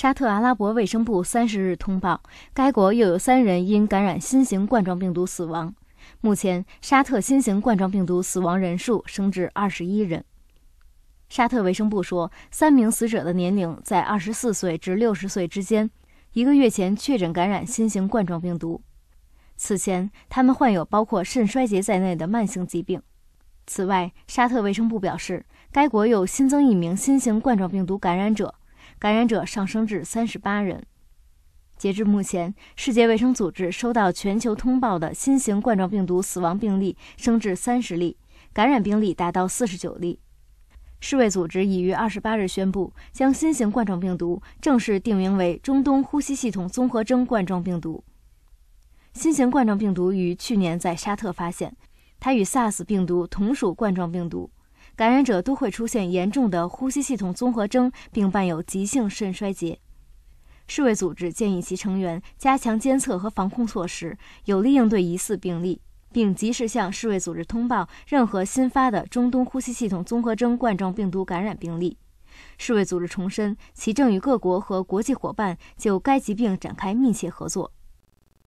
沙特阿拉伯卫生部三十日通报，该国又有三人因感染新型冠状病毒死亡。目前，沙特新型冠状病毒死亡人数升至二十一人。沙特卫生部说，三名死者的年龄在二十四岁至六十岁之间，一个月前确诊感染新型冠状病毒。此前，他们患有包括肾衰竭在内的慢性疾病。此外，沙特卫生部表示，该国又新增一名新型冠状病毒感染者。感染者上升至三十八人。截至目前，世界卫生组织收到全球通报的新型冠状病毒死亡病例升至三十例，感染病例达到四十九例。世卫组织已于二十八日宣布，将新型冠状病毒正式定名为中东呼吸系统综合征冠状病毒。新型冠状病毒于去年在沙特发现，它与 SARS 病毒同属冠状病毒。感染者都会出现严重的呼吸系统综合征，并伴有急性肾衰竭。世卫组织建议其成员加强监测和防控措施，有力应对疑似病例，并及时向世卫组织通报任何新发的中东呼吸系统综合征冠状病毒感染病例。世卫组织重申，其正与各国和国际伙伴就该疾病展开密切合作。